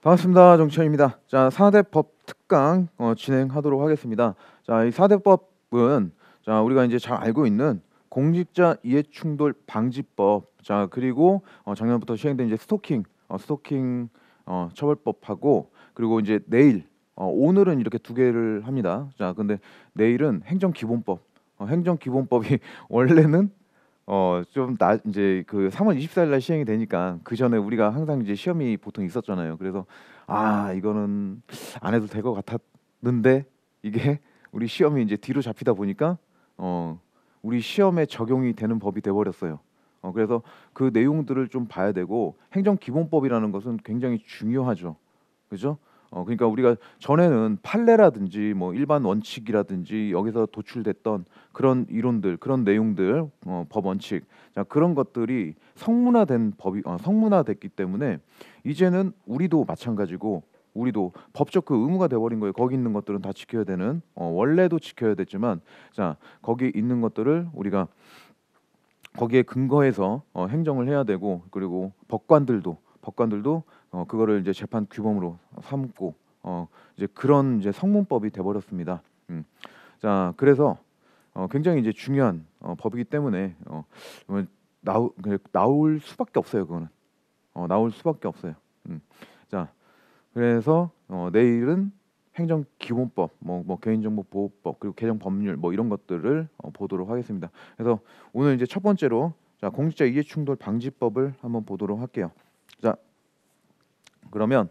반갑습니다. 정치현입니다. 자, 사대법 특강 어, 진행하도록 하겠습니다. 자, 이 사대법은 자, 우리가 이제 잘 알고 있는 공직자 이해충돌 방지법, 자, 그리고 어, 작년부터 시행된 이제 스토킹, 어, 스토킹 어, 처벌법하고 그리고 이제 내일 어, 오늘은 이렇게 두 개를 합니다. 자, 근데 내일은 행정기본법, 어, 행정기본법이 원래는 어좀나 이제 그 3월 24일 날 시행이 되니까 그 전에 우리가 항상 이제 시험이 보통 있었잖아요. 그래서 아 이거는 안 해도 될 것 같았는데 이게 우리 시험이 이제 뒤로 잡히다 보니까 어 우리 시험에 적용이 되는 법이 돼 버렸어요. 어 그래서 그 내용들을 좀 봐야 되고 행정 기본법이라는 것은 굉장히 중요하죠. 그죠? 어 그러니까 우리가 전에는 판례라든지 뭐 일반 원칙이라든지 여기서 도출됐던 그런 이론들 그런 내용들 어, 법 원칙 자 그런 것들이 성문화된 법이 어, 성문화됐기 때문에 이제는 우리도 마찬가지고 우리도 법적 그 의무가 돼버린 거예요. 거기 있는 것들은 다 지켜야 되는 어, 원래도 지켜야 됐지만자 거기 있는 것들을 우리가 거기에 근거해서 어, 행정을 해야 되고 그리고 법관들도 법관들도 어, 그거를 이제 재판 규범으로 삼고 어, 이제 그런 이제 성문법이 돼버렸습니다. 음. 자 그래서 어, 굉장히 이제 중요한 어, 법이기 때문에 어, 나오, 그 나올 수밖에 없어요 그거는 어, 나올 수밖에 없어요. 음. 자 그래서 어, 내일은 행정기본법, 뭐, 뭐 개인정보보호법 그리고 개정 법률 뭐 이런 것들을 어, 보도록 하겠습니다. 그래서 오늘 이제 첫 번째로 자 공직자 이해충돌 방지법을 한번 보도록 할게요. 자 그러면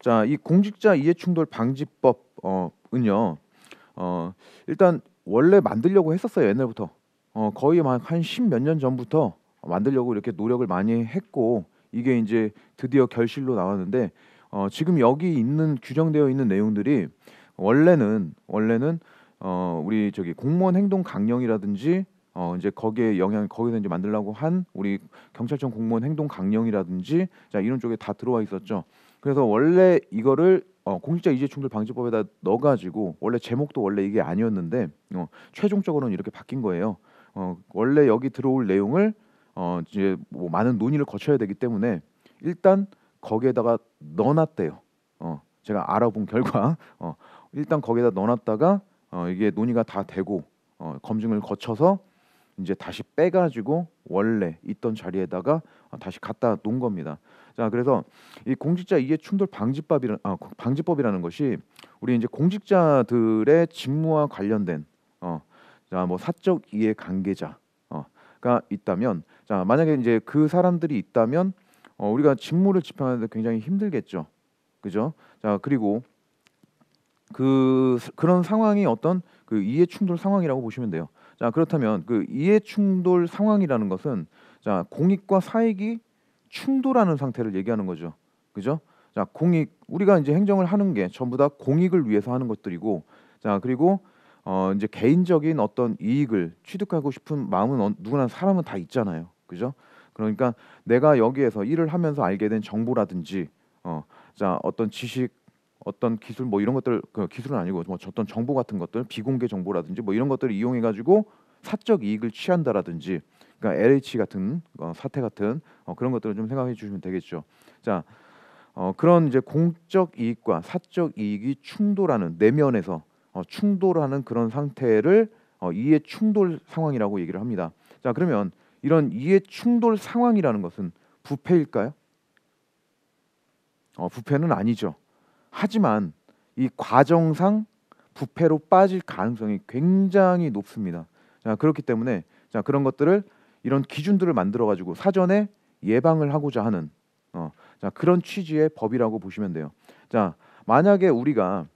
자, 이 공직자 이해충돌 방지법은요. 어, 일단 원래 만들려고 했었어요. 옛날부터. 어, 거의 한십몇 년 전부터 만들려고 이렇게 노력을 많이 했고 이게 이제 드디어 결실로 나왔는데 어, 지금 여기 있는 규정되어 있는 내용들이 원래는 원래는 어, 우리 저기 공무원 행동 강령이라든지 어 이제 거기에 영향 거기서 이제 만들라고 한 우리 경찰청 공무원 행동 강령이라든지 자 이런 쪽에 다 들어와 있었죠. 그래서 원래 이거를 어, 공직자 이재 충돌 방지법에다 넣어가지고 원래 제목도 원래 이게 아니었는데 어, 최종적으로는 이렇게 바뀐 거예요. 어, 원래 여기 들어올 내용을 어, 이제 뭐 많은 논의를 거쳐야 되기 때문에 일단 거기에다가 넣어놨대요. 어, 제가 알아본 결과 어, 일단 거기에다 넣어놨다가 어, 이게 논의가 다 되고 어, 검증을 거쳐서 이제 다시 빼가지고 원래 있던 자리에다가 다시 갖다 놓은 겁니다. 자, 그래서 이 공직자 이해 충돌 방지법이라 아, 방지법이라는 것이 우리 이제 공직자들의 직무와 관련된 어, 자, 뭐 사적 이해 관계자 어, 가 있다면 자 만약에 이제 그 사람들이 있다면 어, 우리가 직무를 집행하는데 굉장히 힘들겠죠 그죠 자 그리고 그 그런 상황이 어떤 그 이해 충돌 상황이라고 보시면 돼요 자 그렇다면 그 이해 충돌 상황이라는 것은 자 공익과 사익이 충돌하는 상태를 얘기하는 거죠. 그죠? 자 공익 우리가 이제 행정을 하는 게 전부 다 공익을 위해서 하는 것들이고 자 그리고 어 이제 개인적인 어떤 이익을 취득하고 싶은 마음은 어, 누구나 사람은 다 있잖아요. 그죠? 그러니까 내가 여기에서 일을 하면서 알게 된 정보라든지 어자 어떤 지식 어떤 기술 뭐 이런 것들 그 기술은 아니고 뭐 어떤 정보 같은 것들 비공개 정보라든지 뭐 이런 것들을 이용해 가지고 사적 이익을 취한다라든지 그러니까 LH 같은 어, 사태 같은 어, 그런 것들을 좀 생각해 주시면 되겠죠. 자 어, 그런 이제 공적 이익과 사적 이익이 충돌하는 내면에서 어, 충돌하는 그런 상태를 어, 이해 충돌 상황이라고 얘기를 합니다. 자 그러면 이런 이해 충돌 상황이라는 것은 부패일까요? 어, 부패는 아니죠. 하지만 이 과정상 부패로 빠질 가능성이 굉장히 높습니다. 자, 그렇기 때문에 자, 그런 것들을 이런 기준들을 만들어 가지고 사전에 예방을 하고자 하는 어, 자, 그런 취지의 법이라고 보시면 돼요. 자, 만약에 우리가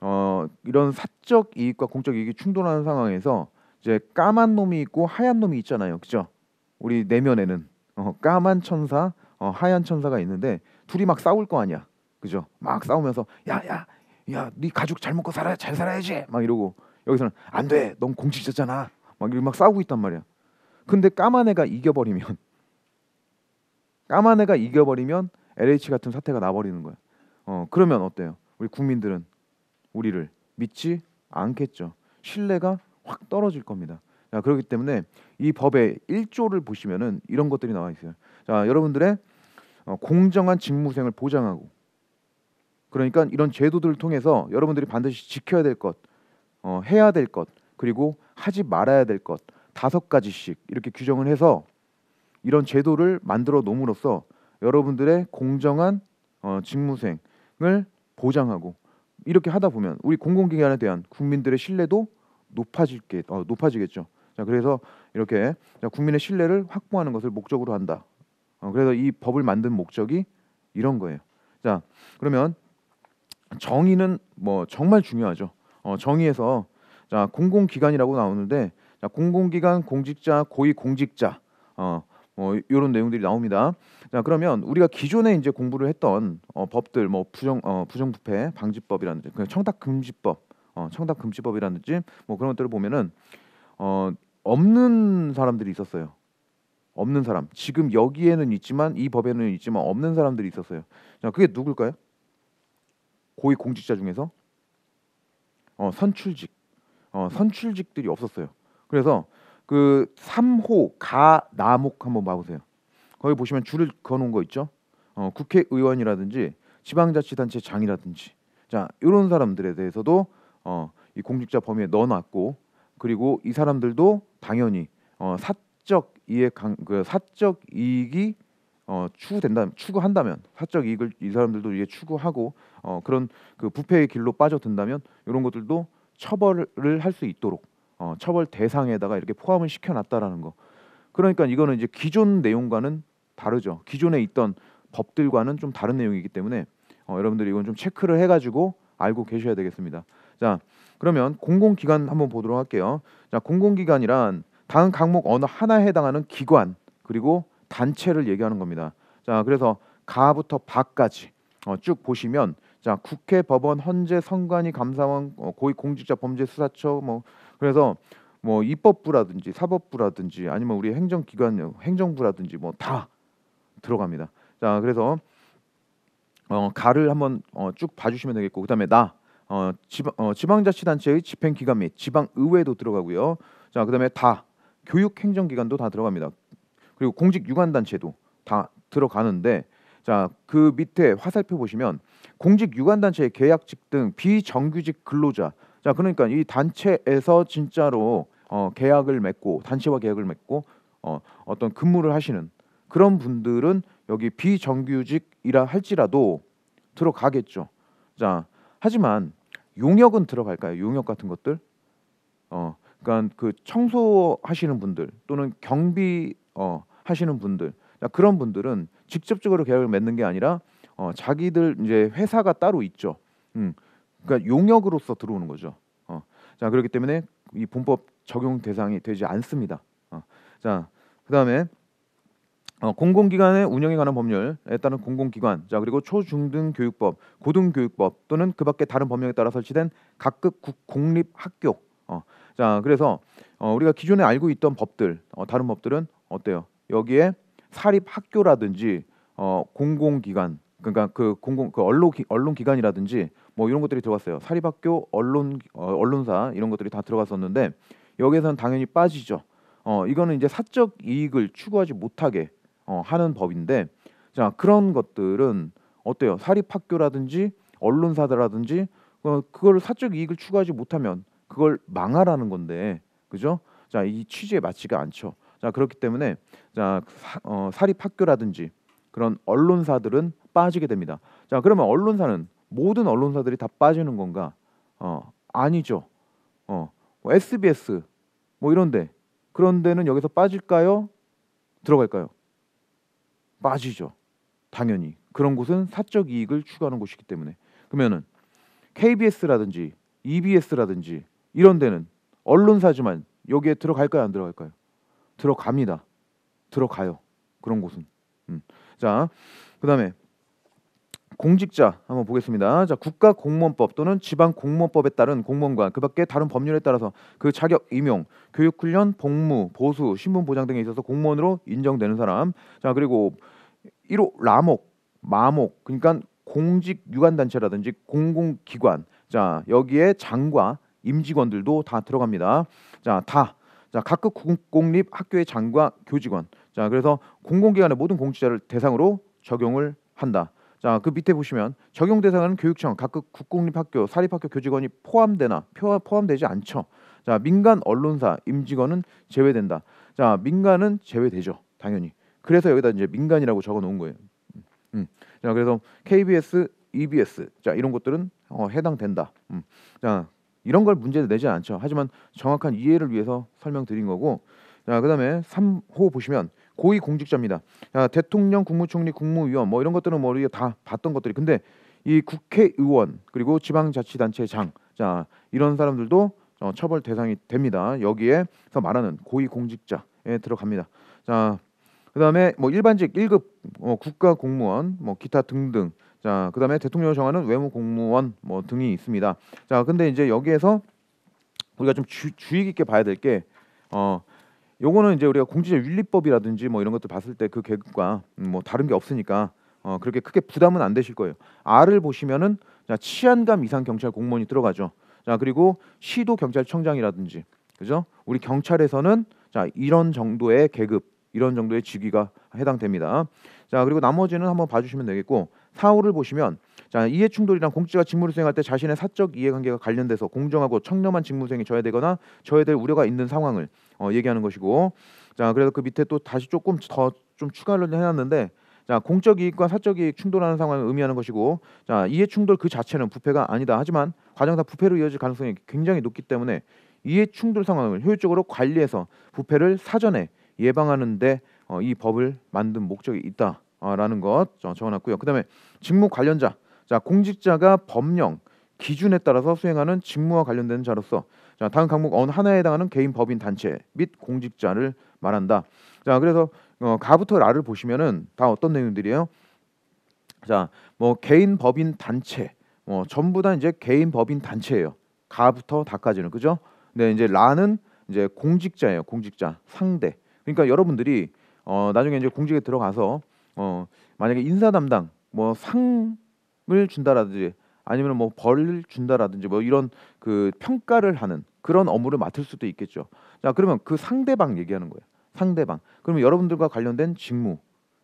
어, 이런 사적 이익과 공적 이익이 충돌하는 상황에서 이제 까만 놈이 있고 하얀 놈이 있잖아요. 그죠? 우리 내면에는 어, 까만 천사, 어, 하얀 천사가 있는데 둘이 막 싸울 거 아니야. 그죠? 막 싸우면서 야야 야네 가족 잘 먹고 살아 잘 살아야지 막 이러고 여기서는 안 돼 넌 공직자잖아 막 이러고 막 싸우고 있단 말이야. 근데 까만 애가 이겨버리면 까만 애가 이겨버리면 LH 같은 사태가 나버리는 거야. 어 그러면 어때요? 우리 국민들은 우리를 믿지 않겠죠. 신뢰가 확 떨어질 겁니다. 자 그렇기 때문에 이 법의 1조를 보시면은 이런 것들이 나와 있어요. 자 여러분들의 어, 공정한 직무생을 보장하고 그러니까 이런 제도들을 통해서 여러분들이 반드시 지켜야 될 것, 어, 해야 될 것, 그리고 하지 말아야 될 것 다섯 가지씩 이렇게 규정을 해서 이런 제도를 만들어 놓음으로써 여러분들의 공정한 어, 직무생을 보장하고 이렇게 하다 보면 우리 공공기관에 대한 국민들의 신뢰도 높아질게 어, 높아지겠죠. 자 그래서 이렇게 국민의 신뢰를 확보하는 것을 목적으로 한다. 어, 그래서 이 법을 만든 목적이 이런 거예요. 자 그러면 정의는 뭐 정말 중요하죠. 어, 정의에서 자 공공기관이라고 나오는데 자 공공기관 공직자 고위 공직자 어, 뭐 이런 내용들이 나옵니다. 자 그러면 우리가 기존에 이제 공부를 했던 어, 법들 뭐 부정 어, 부정부패 방지법이라든지 청탁금지법 어, 청탁금지법이라든지 뭐 그런 것들을 보면은 어, 없는 사람들이 있었어요. 없는 사람 지금 여기에는 있지만 이 법에는 있지만 없는 사람들이 있었어요. 자 그게 누굴까요? 고위 공직자 중에서 어, 선출직 어, 선출직들이 없었어요. 그래서 그 3호 가나목 한번 봐보세요. 거기 보시면 줄을 그어놓은 거 있죠. 어, 국회의원이라든지 지방자치단체 장이라든지 자 이런 사람들에 대해서도 어, 이 공직자 범위에 넣어놨고 그리고 이 사람들도 당연히 어, 사적 이해 강, 그 사적 이익이 어, 추구된다 추구한다면 사적 이익을 이 사람들도 이제 추구하고 어, 그런 그 부패의 길로 빠져든다면 이런 것들도 처벌을 할 수 있도록 어, 처벌 대상에다가 이렇게 포함을 시켜놨다라는 거. 그러니까 이거는 이제 기존 내용과는 다르죠. 기존에 있던 법들과는 좀 다른 내용이기 때문에 어, 여러분들이 이건 좀 체크를 해가지고 알고 계셔야 되겠습니다. 자, 그러면 공공기관 한번 보도록 할게요. 자, 공공기관이란 당 항목 어느 하나에 해당하는 기관 그리고 단체를 얘기하는 겁니다. 자, 그래서 가부터 박까지 어, 쭉 보시면 자, 국회, 법원, 헌재, 선관위, 감사원, 어, 고위공직자 범죄수사처 뭐 그래서 뭐 입법부라든지 사법부라든지 아니면 우리 행정기관 행정부라든지 뭐 다 들어갑니다. 자, 그래서 어, 가를 한번 어, 쭉 봐주시면 되겠고 그다음에 나 어, 지방, 어, 지방자치단체의 집행기관 및 지방의회도 들어가고요. 자, 그다음에 다 교육행정기관도 다 들어갑니다. 그리고 공직 유관단체도 다 들어가는데 자 그 밑에 화살표 보시면 공직 유관단체 의 계약직 등 비정규직 근로자 자 그러니까 이 단체에서 진짜로 어, 계약을 맺고 단체와 계약을 맺고 어, 어떤 근무를 하시는 그런 분들은 여기 비정규직이라 할지라도 들어가겠죠. 자 하지만 용역은 들어갈까요? 용역 같은 것들 어 그러니까 그 청소하시는 분들 또는 경비 어, 하시는 분들 그런 분들은 직접적으로 계약을 맺는 게 아니라 어, 자기들 이제 회사가 따로 있죠. 음, 그러니까 용역으로서 들어오는 거죠. 어, 자 그렇기 때문에 이 본법 적용 대상이 되지 않습니다. 어, 자 그다음에 어, 공공기관의 운영에 관한 법률에 따른 공공기관, 자 그리고 초중등교육법, 고등교육법 또는 그밖에 다른 법령에 따라 설치된 각급 국 공립 학교, 어, 자 그래서 어, 우리가 기존에 알고 있던 법들, 어, 다른 법들은 어때요? 여기에 사립 학교라든지 어, 공공기관 그러니까 그 공공 그 언론 언론 기관이라든지 뭐 이런 것들이 들어갔어요. 사립학교 언론 어, 언론사 이런 것들이 다 들어갔었는데 여기에서는 당연히 빠지죠. 어 이거는 이제 사적 이익을 추구하지 못하게 어, 하는 법인데 자 그런 것들은 어때요? 사립학교라든지 언론사들라든지 어, 그걸 사적 이익을 추구하지 못하면 그걸 망하라는 건데 그죠? 자 이 취지에 맞지가 않죠. 자 그렇기 때문에 자 어, 사립학교라든지 그런 언론사들은 빠지게 됩니다. 자 그러면 언론사는 모든 언론사들이 다 빠지는 건가? 어 아니죠. 어 뭐 SBS 뭐 이런데 그런데는 여기서 빠질까요? 들어갈까요? 빠지죠. 당연히 그런 곳은 사적 이익을 추구하는 곳이기 때문에 그러면은 KBS라든지 EBS라든지 이런 데는 언론사지만 여기에 들어갈까요 안 들어갈까요? 들어갑니다. 들어가요. 그런 곳은. 음. 자, 그다음에 공직자 한번 보겠습니다. 자, 국가공무원법 또는 지방공무원법에 따른 공무원과 그밖에 다른 법률에 따라서 그 자격 임용, 교육훈련, 복무, 보수, 신분보장 등에 있어서 공무원으로 인정되는 사람. 자, 그리고 1호 라목, 마목, 그러니까 공직 유관단체라든지 공공기관, 자 여기에 장과 임직원들도 다 들어갑니다. 자다 자, 각급 공립 학교의 장과 교직원. 자, 그래서 공공기관의 모든 공직자를 대상으로 적용을 한다. 자, 그 밑에 보시면 적용 대상은 교육청, 각급 국공립학교, 사립학교 교직원이 포함되나 포함, 되지 않죠. 자, 민간 언론사 임직원은 제외된다. 자, 민간은 제외되죠. 당연히. 그래서 여기다 이제 민간이라고 적어 놓은 거예요. 음, 음. 자, 그래서 KBS, EBS 자, 이런 것들은 어, 해당된다. 음. 자, 이런 걸 문제를 내지 않죠. 하지만 정확한 이해를 위해서 설명드린 거고. 자, 그다음에 3호 보시면 고위 공직자입니다. 자, 대통령, 국무총리, 국무위원 뭐 이런 것들은 뭐 우리가 다 봤던 것들이. 근데 이 국회의원 그리고 지방자치단체장 자 이런 사람들도 어, 처벌 대상이 됩니다. 여기에서 말하는 고위 공직자에 들어갑니다. 자 그다음에 뭐 일반직 1급 어, 국가 공무원 뭐 기타 등등 자, 그다음에 대통령을 정하는 외무 공무원 뭐 등이 있습니다. 자, 근데 이제 여기에서 우리가 좀 주, 주의 깊게 봐야 될 게 어, 요거는 이제 우리가 공직자 윤리법이라든지 뭐 이런 것들 봤을 때 그 계급과 음, 뭐 다른 게 없으니까 어, 그렇게 크게 부담은 안 되실 거예요. R을 보시면은 자, 치안감 이상 경찰 공무원이 들어가죠. 자, 그리고 시도 경찰청장이라든지 그죠? 우리 경찰에서는 자, 이런 정도의 계급 이런 정도의 직위가 해당됩니다. 자 그리고 나머지는 한번 봐주시면 되겠고 사후를 보시면 자, 이해 충돌이란 공직자가 직무를 수행할 때 자신의 사적 이해관계가 관련돼서 공정하고 청렴한 직무 수행이 저해되거나 저해될 우려가 있는 상황을 어, 얘기하는 것이고 자 그래서 그 밑에 또 다시 조금 더 좀 추가를 해놨는데 자 공적 이익과 사적 이익 충돌하는 상황을 의미하는 것이고 자 이해 충돌 그 자체는 부패가 아니다 하지만 과정상 부패로 이어질 가능성이 굉장히 높기 때문에 이해 충돌 상황을 효율적으로 관리해서 부패를 사전에 예방하는데 어, 이 법을 만든 목적이 있다. 라는 것 적어놨고요. 그다음에 직무 관련자, 자 공직자가 법령 기준에 따라서 수행하는 직무와 관련된 자로서 자 다음 항목 어느 하나에 해당하는 개인 법인 단체 및 공직자를 말한다. 자 그래서 어, 가부터 라를 보시면은 다 어떤 내용들이에요? 자 뭐 개인 법인 단체 어, 전부 다 이제 개인 법인 단체예요. 가부터 다까지는 그죠? 네 이제 라는 이제 공직자예요. 공직자 상대. 그러니까 여러분들이 어, 나중에 이제 공직에 들어가서 어 만약에 인사 담당 뭐 상을 준다라든지 아니면 뭐 벌 준다라든지 뭐 이런 그 평가를 하는 그런 업무를 맡을 수도 있겠죠. 자 그러면 그 상대방 얘기하는 거예요. 상대방. 그러면 여러분들과 관련된 직무.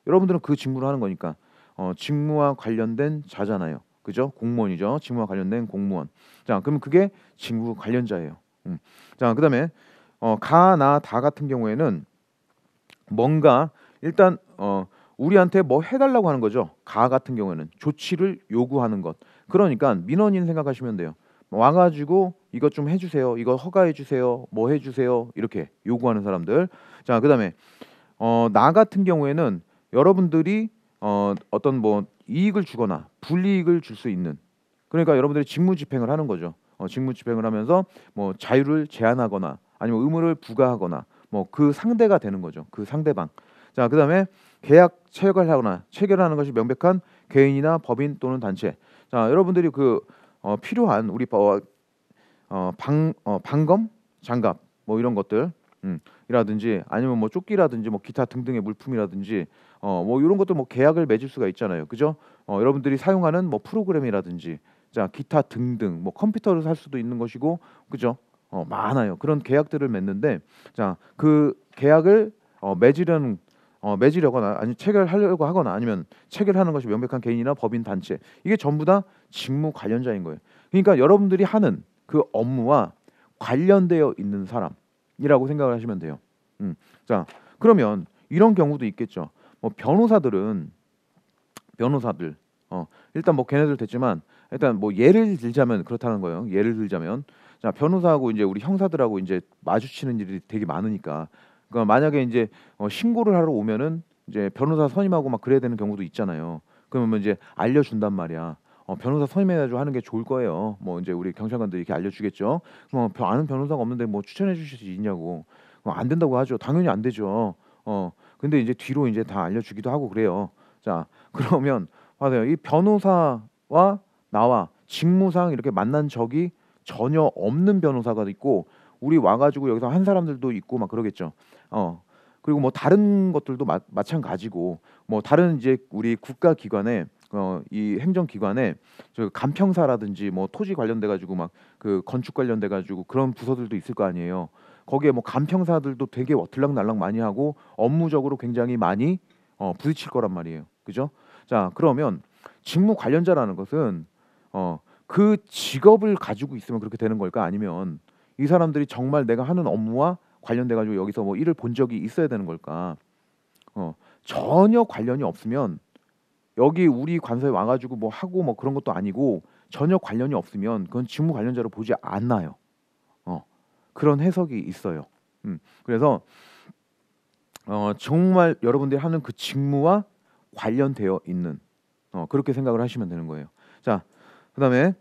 여러분들은 그 직무를 하는 거니까 어, 직무와 관련된 자잖아요. 그죠? 공무원이죠. 직무와 관련된 공무원. 자, 그러면 그게 직무 관련자예요. 음. 자, 그다음에 어, 가나 다 같은 경우에는 뭔가 일단 어, 우리한테 뭐 해달라고 하는 거죠. 가 같은 경우에는 조치를 요구하는 것. 그러니까 민원인 생각하시면 돼요. 와가지고 이것 좀 해주세요. 이거 허가해 주세요. 뭐 해주세요. 이렇게 요구하는 사람들. 자 그다음에 어, 나 같은 경우에는 여러분들이 어, 어떤 뭐 이익을 주거나 불이익을 줄 수 있는 그러니까 여러분들이 직무집행을 하는 거죠. 어, 직무집행을 하면서 뭐 자유를 제한하거나 아니면 의무를 부과하거나 뭐 그 상대가 되는 거죠. 그 상대방. 자 그다음에 계약 체결하거나 체결하는 것이 명백한 개인이나 법인 또는 단체. 자, 여러분들이 그 어, 필요한 우리 어, 방 어, 방검 장갑 뭐 이런 것들 음, 이라든지 아니면 뭐 조끼라든지 뭐 기타 등등의 물품이라든지 어, 뭐 이런 것도 뭐 계약을 맺을 수가 있잖아요. 그죠? 어, 여러분들이 사용하는 뭐 프로그램이라든지 자, 기타 등등 뭐 컴퓨터를 살 수도 있는 것이고 그죠? 어, 많아요. 그런 계약들을 맺는데 자, 그 계약을 어, 맺으려는 어, 맺으려거나 아니 체결하려고 하거나 아니면 체결하는 것이 명백한 개인이나 법인 단체 이게 전부 다 직무 관련자인 거예요. 그러니까 여러분들이 하는 그 업무와 관련되어 있는 사람이라고 생각을 하시면 돼요. 음. 자 그러면 이런 경우도 있겠죠. 뭐 변호사들은 변호사들 어, 일단 뭐 걔네들 됐지만 일단 뭐 예를 들자면 그렇다는 거예요. 예를 들자면 자 변호사하고 이제 우리 형사들하고 이제 마주치는 일이 되게 많으니까 그러니까 만약에 이제 어, 신고를 하러 오면은 이제 변호사 선임하고 막 그래야 되는 경우도 있잖아요. 그러면 이제 알려준단 말이야. 어, 변호사 선임해가지고 하는 게 좋을 거예요. 뭐 이제 우리 경찰관들 이렇게 알려주겠죠. 그럼 어, 아는 변호사가 없는데 뭐 추천해 주실 수 있냐고. 어, 안 된다고 하죠. 당연히 안 되죠. 어 근데 이제 뒤로 이제 다 알려주기도 하고 그래요. 자 그러면 맞아요. 이 변호사와 나와 직무상 이렇게 만난 적이 전혀 없는 변호사가 있고 우리 와가지고 여기서 한 사람들도 있고 막 그러겠죠. 어. 그리고 뭐 다른 것들도 마, 마찬가지고 뭐 다른 이제 우리 국가 기관에 어, 이 행정기관에 저 간평사라든지 뭐 토지 관련돼 가지고 막 그 건축 관련돼 가지고 그런 부서들도 있을 거 아니에요. 거기에 뭐 간평사들도 되게 워틀락날락 많이 하고 업무적으로 굉장히 많이 어, 부딪힐 거란 말이에요. 그죠? 자 그러면 직무 관련자라는 것은 어, 그 직업을 가지고 있으면 그렇게 되는 걸까 아니면 이 사람들이 정말 내가 하는 업무와 관련돼 가지고 여기서 뭐 일을 본 적이 있어야 되는 걸까? 어, 전혀 관련이 없으면 여기 우리 관서에 와가지고 뭐 하고 뭐 그런 것도 아니고 전혀 관련이 없으면 그건 직무 관련자로 보지 않나요? 어, 그런 해석이 있어요. 음, 그래서 어, 정말 여러분들이 하는 그 직무와 관련되어 있는 어, 그렇게 생각을 하시면 되는 거예요. 자, 그다음에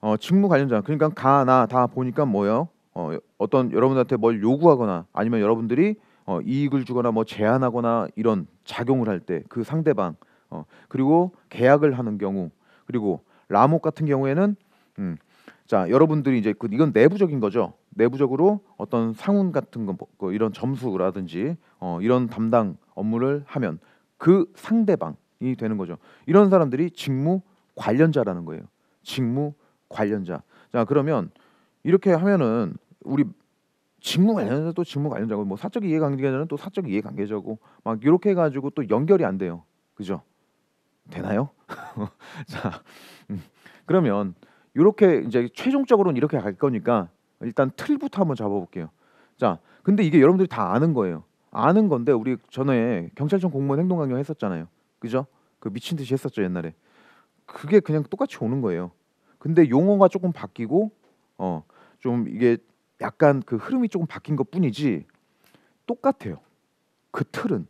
어, 직무 관련자 그러니까 가 나 다 보니까 뭐요? 어, 어떤 여러분한테 뭘 요구하거나 아니면 여러분들이 어, 이익을 주거나 뭐 제한하거나 이런 작용을 할 때 그 상대방 어, 그리고 계약을 하는 경우 그리고 라목 같은 경우에는 음, 자 여러분들이 이제 그 이건 내부적인 거죠 내부적으로 어떤 상훈 같은 거 뭐, 그 이런 점수라든지 어, 이런 담당 업무를 하면 그 상대방이 되는 거죠 이런 사람들이 직무 관련자라는 거예요 직무 관련자 자 그러면 이렇게 하면은 우리 직무 관련자는 또 직무 관련자고 뭐 사적 이해관계자는 또 사적 이해관계자고 막 이렇게 해가지고 또 연결이 안 돼요. 그죠? 되나요? 자 음, 그러면 이렇게 이제 최종적으로는 이렇게 갈 거니까 일단 틀부터 한번 잡아볼게요. 자 근데 이게 여러분들이 다 아는 거예요. 아는 건데 우리 전에 경찰청 공무원 행동 강령 했었잖아요. 그죠? 그 미친 듯이 했었죠 옛날에. 그게 그냥 똑같이 오는 거예요. 근데 용어가 조금 바뀌고 어좀 이게 약간 그 흐름이 조금 바뀐 것 뿐이지 똑같아요. 그 틀은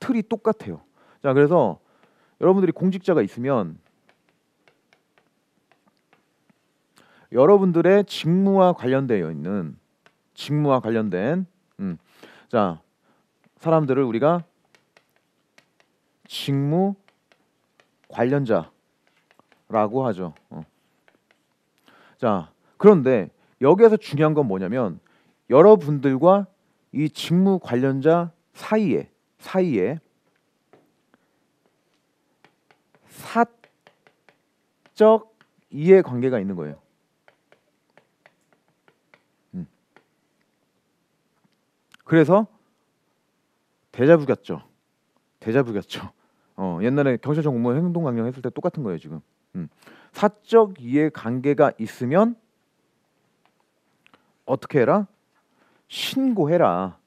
틀이 똑같아요. 자 그래서 여러분들이 공직자가 있으면 여러분들의 직무와 관련되어 있는 직무와 관련된 음, 자 사람들을 우리가 직무 관련자라고 하죠. 어. 자 그런데 여기에서 중요한 건 뭐냐면 여러분들과 이 직무 관련자 사이에 사이에 사적 이해 관계가 있는 거예요. 음. 그래서 대자부 같죠. 대자부 같죠. 어, 옛날에 경찰청 공무원 행동 강령 했을 때 똑같은 거예요 지금. 음. 사적 이해 관계가 있으면 어떻게 해라? 신고해라.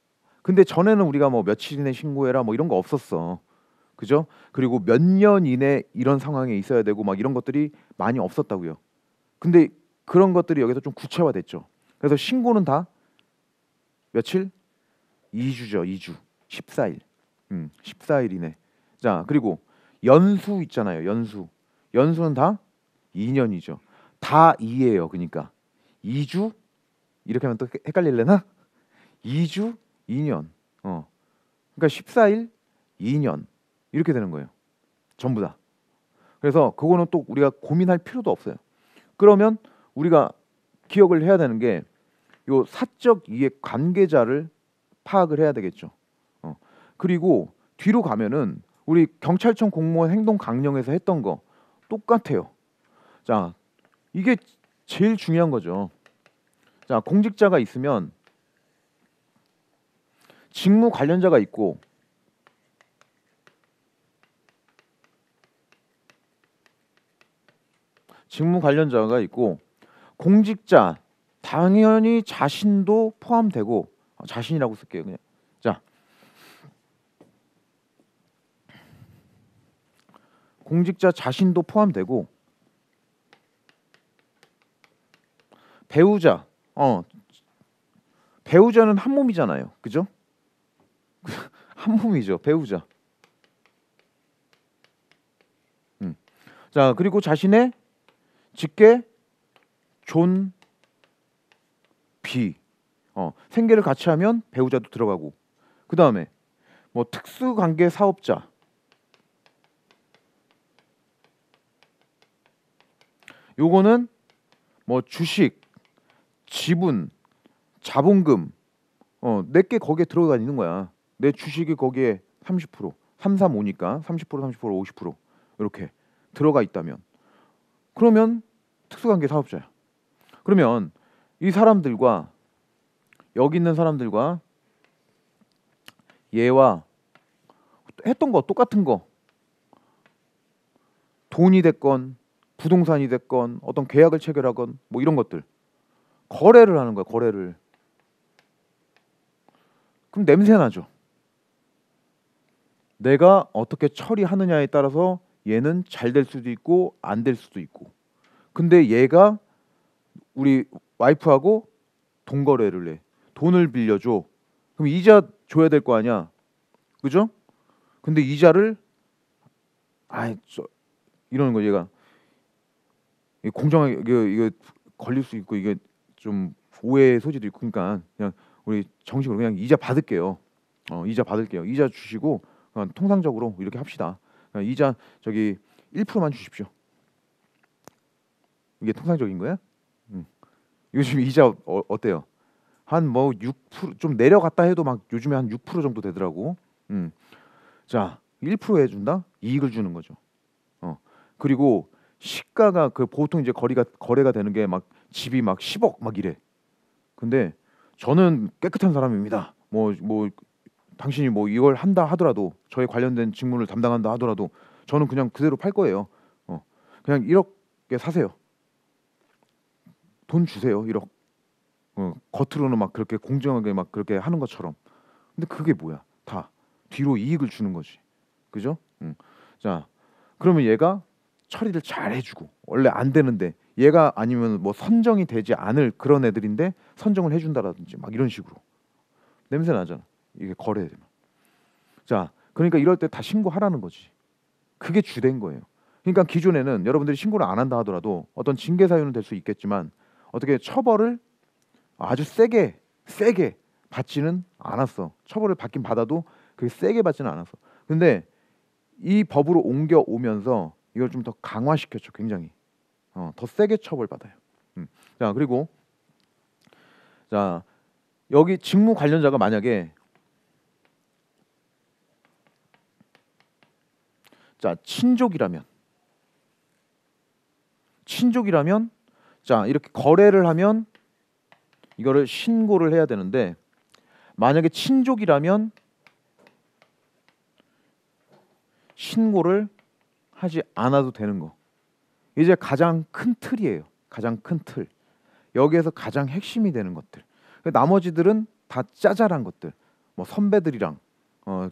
근데 전에는 우리가 뭐 며칠 이내 신고해라 뭐 이런 거 없었어. 그죠? 그리고 몇 년 이내 이런 상황에 있어야 되고 막 이런 것들이 많이 없었다고요. 근데 그런 것들이 여기서 좀 구체화됐죠. 그래서 신고는 다 며칠? 2주죠. 2주. 14일. 음, 14일 이내. 자, 그리고 연수 있잖아요. 연수. 연수는 다 2년이죠. 다 2예요. 그러니까 2주 이렇게 하면 또 헷갈릴래나? 2주 2년. 어. 그러니까 14일 2년 이렇게 되는 거예요. 전부 다. 그래서 그거는 또 우리가 고민할 필요도 없어요. 그러면 우리가 기억을 해야 되는 게요 사적 이해 관계자를 파악을 해야 되겠죠. 어. 그리고 뒤로 가면은 우리 경찰청 공무원 행동 강령에서 했던 거 똑같아요. 자, 이게 제일 중요한 거죠. 자, 공직자가 있으면 직무 관련자가 있고 직무 관련자가 있고 공직자 당연히 자신도 포함되고 어, 자신이라고 쓸게요 그냥 자 공직자 자신도 포함되고 배우자 어 배우자는 한 몸이잖아요. 그죠? 한 몸이죠. 배우자. 음. 자, 그리고 자신의 직계 존 비. 어, 생계를 같이 하면 배우자도 들어가고. 그다음에 뭐 특수 관계 사업자. 요거는 뭐 주식 지분, 자본금 어, 내게 거기에 들어가 있는 거야. 내 주식이 거기에 30%, 3, 3, 5니까 30%, 30%, 50% 이렇게 들어가 있다면 그러면 특수관계 사업자야. 그러면 이 사람들과 여기 있는 사람들과 얘와 했던 거 똑같은 거 돈이 됐건 부동산이 됐건 어떤 계약을 체결하건 뭐 이런 것들 거래를 하는 거야 거래를 그럼 냄새 나죠 내가 어떻게 처리하느냐에 따라서 얘는 잘 될 수도 있고 안 될 수도 있고 근데 얘가 우리 와이프하고 돈 거래를 해 돈을 빌려줘 그럼 이자 줘야 될 거 아니야 그죠 근데 이자를 아이 저 이러는 거 얘가 공정하게 이거, 이거 걸릴 수 있고 이게 좀 오해 소지도 있고 그러니까 그냥 우리 정식으로 그냥 이자 받을게요. 어, 이자 받을게요. 이자 주시고 그냥 통상적으로 이렇게 합시다. 그냥 이자 저기 1%만 주십시오. 이게 통상적인 거야? 응. 음. 요즘 이자 어, 때요 한 뭐 6%좀 내려갔다 해도 막 요즘에 한 6% 정도 되더라고. 응. 음. 자, 1% 해준다? 이익을 주는 거죠. 어. 그리고 시가가 그 보통 이제 거리가 거래가 되는 게막 집이 막 10억 막 이래. 근데 저는 깨끗한 사람입니다. 뭐뭐 뭐 당신이 뭐 이걸 한다 하더라도 저에 관련된 직무를 담당한다 하더라도 저는 그냥 그대로 팔 거예요. 어. 그냥 1억에 사세요. 돈 주세요. 1억. 어, 겉으로는 막 그렇게 공정하게 막 그렇게 하는 것처럼. 근데 그게 뭐야? 다 뒤로 이익을 주는 거지. 그죠? 음. 자, 그러면 얘가 처리를 잘 해주고 원래 안 되는데 얘가 아니면 뭐 선정이 되지 않을 그런 애들인데 선정을 해준다라든지 막 이런 식으로 냄새 나잖아. 이게 거래되면. 자, 그러니까 이럴 때 다 신고하라는 거지. 그게 주된 거예요. 그러니까 기존에는 여러분들이 신고를 안 한다 하더라도 어떤 징계 사유는 될 수 있겠지만 어떻게 처벌을 아주 세게 세게 받지는 않았어. 처벌을 받긴 받아도 그게 세게 받지는 않았어. 근데 이 법으로 옮겨 오면서 이걸 좀 더 강화시켰죠. 굉장히 어, 더 세게 처벌받아요. 음. 자 그리고 자 여기 직무 관련자가 만약에 자 친족이라면 친족이라면 자 이렇게 거래를 하면 이거를 신고를 해야 되는데 만약에 친족이라면 신고를 하지 않아도 되는 거. 이제 가장 큰 틀이에요. 가장 큰 틀. 여기에서 가장 핵심이 되는 것들. 그 나머지들은 다 짜잘한 것들. 뭐 선배들이랑 어,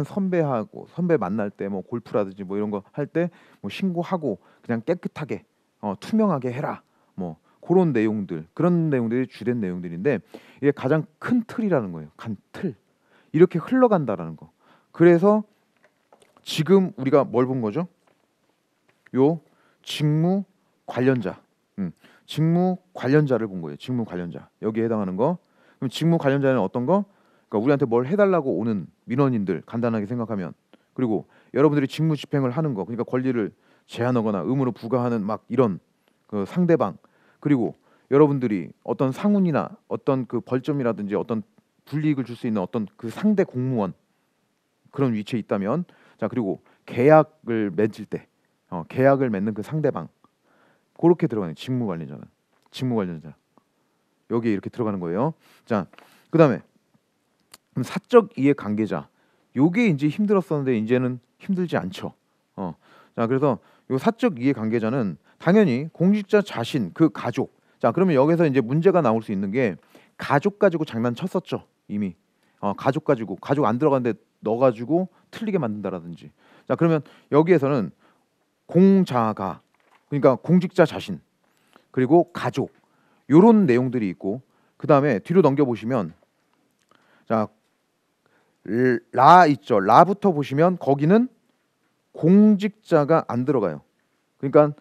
퇴직한 선배하고 선배 만날 때 뭐 골프라든지 뭐 이런 거 할 때 뭐 신고하고 그냥 깨끗하게 어, 투명하게 해라. 뭐 그런 내용들 그런 내용들이 주된 내용들인데 이게 가장 큰 틀이라는 거예요. 간 틀. 이렇게 흘러간다라는 거. 그래서 지금 우리가 뭘 본 거죠? 요 직무 관련자, 음, 직무 관련자를 본 거예요. 직무 관련자 여기에 해당하는 거. 그럼 직무 관련자는 어떤 거? 그러니까 우리한테 뭘 해달라고 오는 민원인들 간단하게 생각하면 그리고 여러분들이 직무 집행을 하는 거, 그러니까 권리를 제한하거나 의무로 부과하는 막 이런 그 상대방 그리고 여러분들이 어떤 상훈이나 어떤 그 벌점이라든지 어떤 불이익을 줄 수 있는 어떤 그 상대 공무원 그런 위치에 있다면 자 그리고 계약을 맺을 때 어, 계약을 맺는 그 상대방 그렇게 들어가는 직무 관련자는 직무 관련자 여기에 이렇게 들어가는 거예요. 자, 그다음에 사적 이해 관계자 요게 이제 힘들었었는데 이제는 힘들지 않죠. 어. 자, 그래서 요 사적 이해 관계자는 당연히 공직자 자신 그 가족. 자, 그러면 여기서 이제 문제가 나올 수 있는 게 가족 가지고 장난쳤었죠. 이미. 어, 가족 가지고 가족 안 들어가는데 넣어 가지고 틀리게 만든다라든지. 자, 그러면 여기에서는 공자가 그러니까 공직자 자신 그리고 가족 요런 내용들이 있고 그 다음에 뒤로 넘겨 보시면 자 라 있죠 라부터 보시면 거기는 공직자가 안 들어가요. 그러니까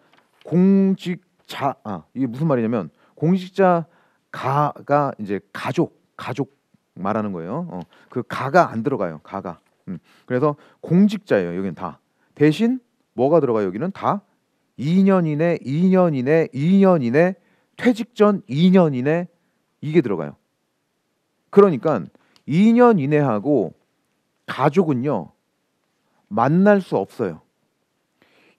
공직자 아 이게 무슨 말이냐면 공직자 가가 이제 가족 가족 말하는 거예요. 어, 그 가가 안 들어가요. 가가. 음, 그래서 공직자예요. 여기는 다 대신 뭐가 들어가 여기는 다 2년 이내, 2년 이내, 2년 이내 퇴직 전 2년 이내 이게 들어가요. 그러니까 2년 이내하고 가족은요 만날 수 없어요.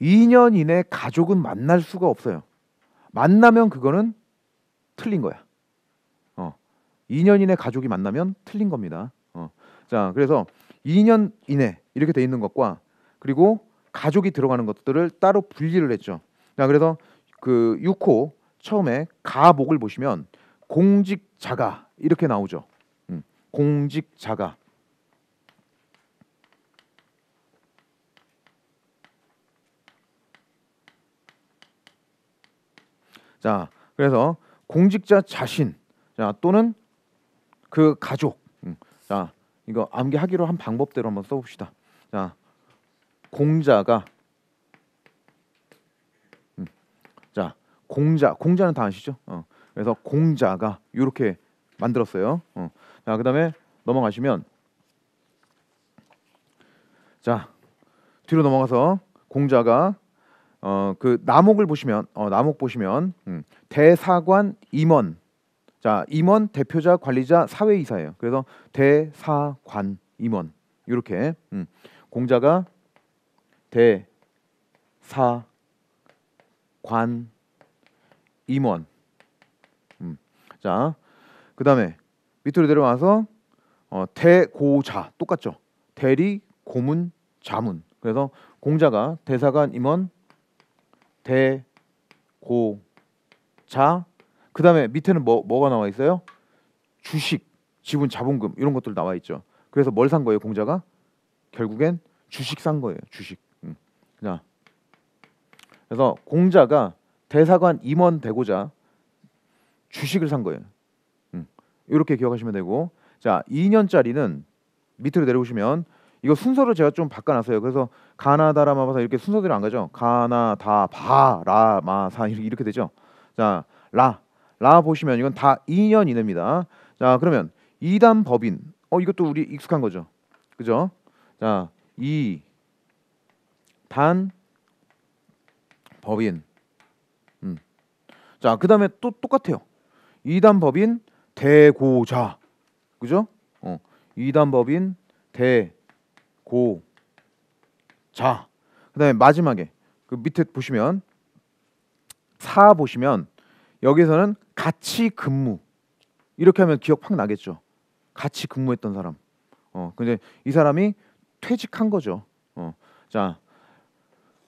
2년 이내 가족은 만날 수가 없어요. 만나면 그거는 틀린 거야. 어, 2년 이내 가족이 만나면 틀린 겁니다. 어, 자, 그래서 2년 이내 이렇게 돼 있는 것과 그리고 가족이 들어가는 것들을 따로 분리를 했죠. 그래서 그 6호 처음에 가목을 보시면 공직자가 이렇게 나오죠. 음, 공직자가 자 그래서 공직자 자신 자 또는 그 가족 음, 자 이거 암기하기로 한 방법대로 한번 써봅시다. 자 공자가 음, 자 공자 공자는 다 아시죠? 어, 그래서 공자가 이렇게 만들었어요. 어. 자 그다음에 넘어가시면 자 뒤로 넘어가서 공자가 어, 그 남옥을 보시면 어, 남옥 보시면 음, 대사관 임원 자 임원 대표자 관리자 사회이사예요. 그래서 대사관 임원 이렇게 음, 공자가 대, 사, 관, 임원. 음. 자, 그 다음에 밑으로 내려와서 어, 대고자 똑같죠. 대리, 고문, 자문. 그래서 공자가 대사관 임원, 대고자. 그 다음에 밑에는 뭐 뭐가 나와 있어요? 주식, 지분, 자본금 이런 것들 나와 있죠. 그래서 뭘 산 거예요, 공자가? 결국엔 주식 산 거예요, 주식. 자, 그래서 공자가 대사관 임원 되고자 주식을 산 거예요. 음, 이렇게 기억하시면 되고, 자, 2년짜리는 밑으로 내려오시면 이거 순서를 제가 좀 바꿔놨어요. 그래서 가나다라마바사 이렇게 순서대로 안 가죠. 가나다바라마사 이렇게 되죠. 자, 라, 라 보시면 이건 다 2년 이내입니다. 자, 그러면 이단 법인, 어 이것도 우리 익숙한 거죠. 그죠? 자, 이단 법인 음. 자 그다음에 또 똑같아요 2단 법인 대고자 그죠? 어. 2단 법인 대고자 그다음에 마지막에 그 밑에 보시면 4 보시면 여기서는 같이 근무 이렇게 하면 기억 확 나겠죠. 같이 근무했던 사람. 어, 근데 이 사람이 퇴직한 거죠. 어, 자,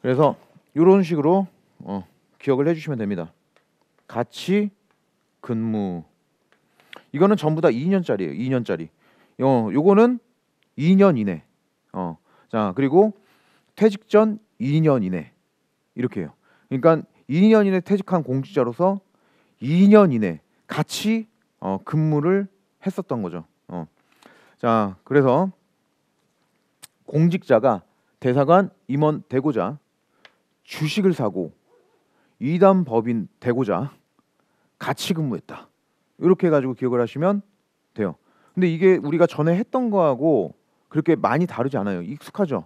그래서 이런 식으로 어, 기억을 해주시면 됩니다. 같이 근무. 이거는 전부 다 2년짜리예요. 2년짜리. 어, 요거는 2년 이내. 어. 자, 그리고 퇴직 전 2년 이내. 이렇게 해요. 그러니까 2년 이내 퇴직한 공직자로서 2년 이내 같이 어, 근무를 했었던 거죠. 어. 자, 그래서 공직자가 대사관 임원 되고자 주식을 사고 이단 법인 되고자 같이 근무했다. 이렇게 해가지고 기억을 하시면 돼요. 근데 이게 우리가 전에 했던 거하고 그렇게 많이 다르지 않아요. 익숙하죠.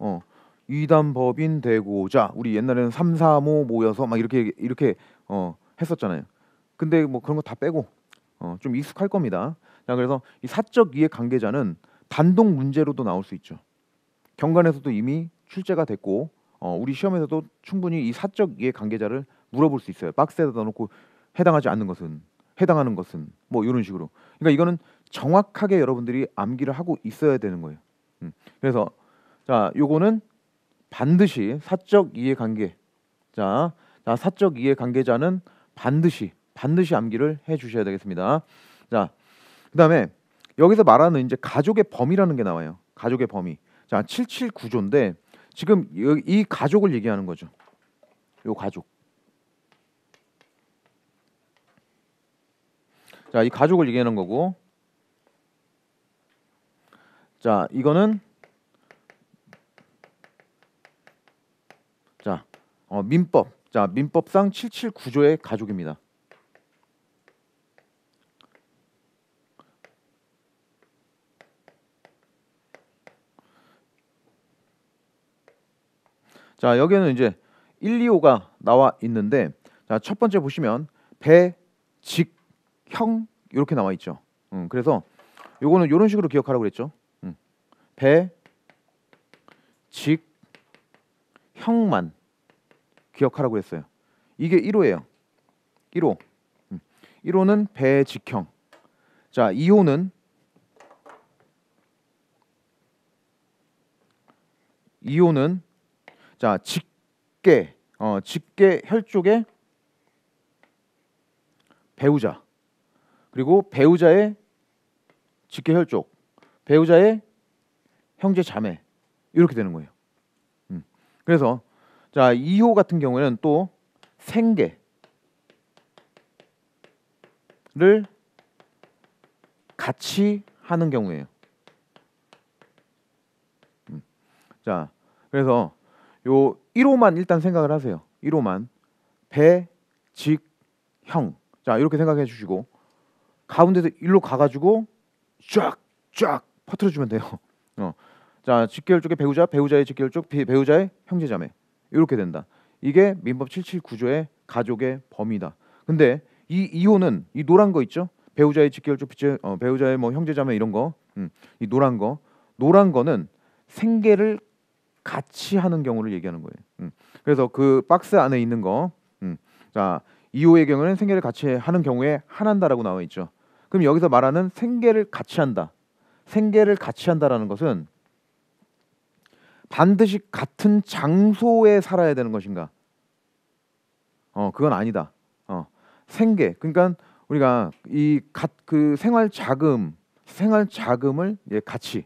어. 이단 법인 되고자 우리 옛날에는 삼 4, 5 모여서 막 이렇게 이렇게 어 했었잖아요. 근데 뭐 그런 거 다 빼고 어좀 익숙할 겁니다. 자 그래서 이 사적 이해 관계자는 단독 문제로도 나올 수 있죠. 경관에서도 이미 출제가 됐고 어, 우리 시험에서도 충분히 이 사적 이해 관계자를 물어볼 수 있어요. 박스에다 넣어놓고 해당하지 않는 것은 해당하는 것은 뭐 이런 식으로. 그러니까 이거는 정확하게 여러분들이 암기를 하고 있어야 되는 거예요. 음. 그래서 자 요거는 반드시 사적 이해 관계 자, 자 사적 이해 관계자는 반드시 반드시 암기를 해 주셔야 되겠습니다. 자 그다음에 여기서 말하는 이제 가족의 범위라는 게 나와요. 가족의 범위. 자, 779조인데 지금 이 가족을 얘기하는 거죠. 요 가족. 자, 이 가족을 얘기하는 거고. 자, 이거는 자, 어, 민법. 자, 민법상 779조의 가족입니다. 자, 여기는 이제 1, 2호가 나와 있는데 자, 첫 번째 보시면 배, 직, 형 이렇게 나와 있죠. 음, 그래서 요거는 이런 식으로 기억하라고 그랬죠. 음, 배, 직, 형만 기억하라고 그랬어요. 이게 1호예요. 1호. 음, 1호는 배, 직형. 자, 2호는 2호는 자, 직계, 어, 직계 혈족의 배우자 그리고 배우자의 직계 혈족, 배우자의 형제 자매 이렇게 되는 거예요. 음. 그래서 자 2호 같은 경우에는 또 생계를 같이 하는 경우예요. 음. 자 그래서 요 1호만 일단 생각을 하세요. 1호만 배, 직, 형. 자 이렇게 생각해 주시고 가운데서 일로 가가지고 쫙쫙 퍼트려 주면 돼요. 어. 자 직결 쪽에 배우자, 배우자의 직결 쪽 배우자의 형제자매 이렇게 된다. 이게 민법 77구조의 가족의 범위다. 근데 이 이혼은 이 노란 거 있죠? 배우자의 직결 쪽 어, 배우자의 뭐 형제자매 이런 거, 음, 노란 거, 노란 거는 생계를 같이 하는 경우를 얘기하는 거예요. 음. 그래서 그 박스 안에 있는 거, 음. 자 2호의 경우는 생계를 같이 하는 경우에 한한다라고 나와 있죠. 그럼 여기서 말하는 생계를 같이 한다, 생계를 같이 한다라는 것은 반드시 같은 장소에 살아야 되는 것인가? 어, 그건 아니다. 어, 생계. 그러니까 우리가 이그 생활 자금, 생활 자금을 예, 같이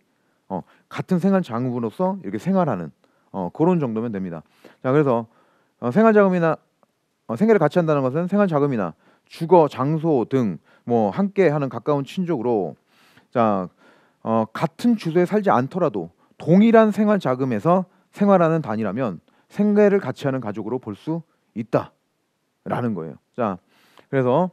같은 생활 장금으로서 이렇게 생활하는 어, 그런 정도면 됩니다. 자 그래서 어, 생활 자금이나 어, 생계를 같이 한다는 것은 생활 자금이나 주거 장소 등 뭐 함께 하는 가까운 친족으로 자 어, 같은 주소에 살지 않더라도 동일한 생활 자금에서 생활하는 단위라면 생계를 같이 하는 가족으로 볼 수 있다라는 거예요. 자 그래서